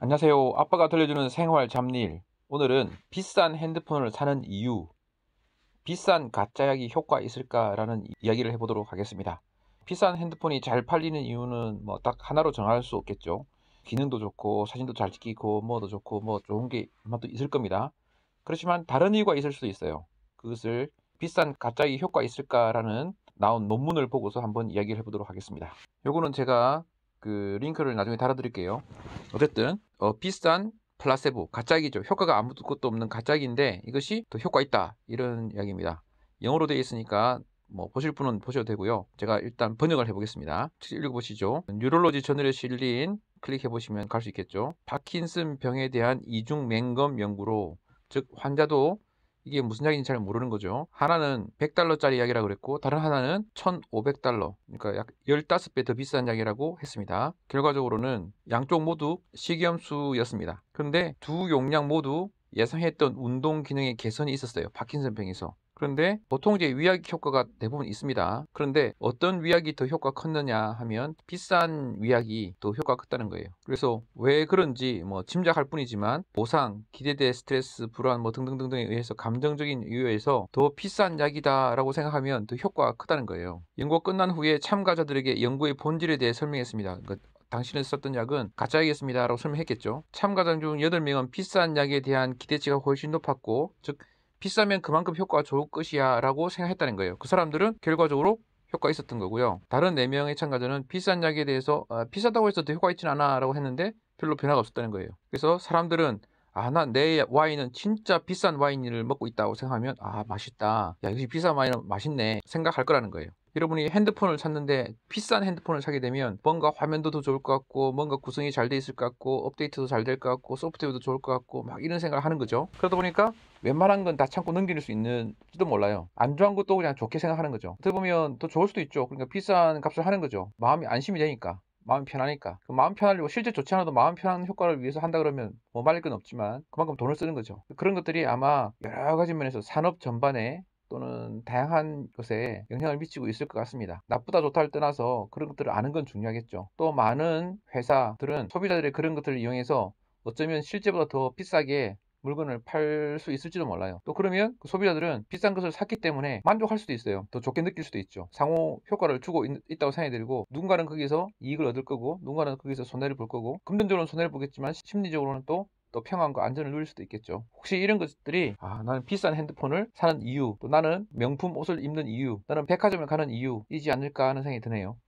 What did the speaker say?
안녕하세요. 아빠가 들려주는 생활 잡일. 오늘은 비싼 핸드폰을 사는 이유, 비싼 가짜약이 효과 있을까라는 이야기를 해보도록 하겠습니다. 비싼 핸드폰이 잘 팔리는 이유는 뭐 딱 하나로 정할 수 없겠죠. 기능도 좋고 사진도 잘 찍히고 뭐도 좋고 뭐 좋은 게 아마도 있을 겁니다. 그렇지만 다른 이유가 있을 수도 있어요. 그것을 비싼 가짜이 효과 있을까라는 나온 논문을 보고서 한번 이야기를 해보도록 하겠습니다. 요거는 제가 그 링크를 나중에 달아드릴게요. 어쨌든 어, 비싼 플라세보 가짜기죠. 효과가 아무것도 없는 가짜기인데 이것이 더 효과 있다 이런 이야기입니다. 영어로 되어 있으니까 뭐 보실 분은 보셔도 되고요. 제가 일단 번역을 해보겠습니다. 읽어보시죠. 뉴럴로지 저널에 실린 클릭해보시면 갈 수 있겠죠. 파킨슨 병에 대한 이중 맹검 연구로 즉 환자도 이게 무슨 이야기인지 잘 모르는 거죠. 하나는 100달러짜리 약이라고 그랬고 다른 하나는 1,500달러 그러니까 약 15배 더 비싼 약이라고 했습니다. 결과적으로는 양쪽 모두 식염수였습니다 그런데 두 용량 모두 예상했던 운동 기능의 개선이 있었어요. 파킨슨병에서. 그런데 보통 이제 위약 효과가 대부분 있습니다. 그런데 어떤 위약이 더 효과가 컸느냐 하면 비싼 위약이 더 효과가 컸다는 거예요. 그래서 왜 그런지 뭐 짐작할 뿐이지만 보상, 기대대 스트레스, 불안 뭐 등등등등에 의해서 감정적인 이유에서 더 비싼 약이다라고 생각하면 더 효과가 크다는 거예요. 연구가 끝난 후에 참가자들에게 연구의 본질에 대해 설명했습니다. 그러니까 당신은 썼던 약은 가짜약이었습니다라고 설명했겠죠. 참가자 중 8명은 비싼 약에 대한 기대치가 훨씬 높았고, 즉 비싸면 그만큼 효과가 좋을 것이야 라고 생각했다는 거예요. 그 사람들은 결과적으로 효과 있었던 거고요. 다른 4명의 참가자는 비싼 약에 대해서 아, 비싸다고 했어도 효과 있진 않아 라고 했는데 별로 변화가 없었다는 거예요. 그래서 사람들은 아, 나 내 와인은 진짜 비싼 와인을 먹고 있다고 생각하면 아, 맛있다. 야, 역시 비싼 와인은 맛있네 생각할 거라는 거예요. 여러분이 핸드폰을 찾는데 비싼 핸드폰을 사게 되면 뭔가 화면도 더 좋을 것 같고 뭔가 구성이 잘 돼 있을 것 같고 업데이트도 잘 될 것 같고 소프트웨어도 좋을 것 같고 막 이런 생각을 하는 거죠. 그러다 보니까 웬만한 건 다 참고 넘길 수 있는지도 몰라요. 안 좋은 것도 그냥 좋게 생각하는 거죠. 어떻게 보면 더 좋을 수도 있죠. 그러니까 비싼 값을 하는 거죠. 마음이 안심이 되니까. 마음 편하니까 그 마음 편하려고 실제 좋지 않아도 마음 편한 효과를 위해서 한다 그러면 뭐 말릴 건 없지만 그만큼 돈을 쓰는 거죠 그런 것들이 아마 여러 가지 면에서 산업 전반에 다양한 것에 영향을 미치고 있을 것 같습니다. 나쁘다 좋다를 떠나서 그런 것들을 아는 건 중요하겠죠. 또 많은 회사들은 소비자들의 그런 것들을 이용해서 어쩌면 실제보다 더 비싸게 물건을 팔 수 있을지도 몰라요. 또 그러면 그 소비자들은 비싼 것을 샀기 때문에 만족할 수도 있어요. 더 좋게 느낄 수도 있죠. 상호 효과를 주고 있, 다고 생각이 들고 누군가는 거기서 이익을 얻을 거고 누군가는 거기서 손해를 볼 거고 금전적으로는 손해를 보겠지만 심리적으로는 또또 평안과 안전을 누릴 수도 있겠죠. 혹시 이런 것들이 아 나는 비싼 핸드폰을 사는 이유 또 나는 명품 옷을 입는 이유 나는 백화점을 가는 이유이지 않을까 하는 생각이 드네요.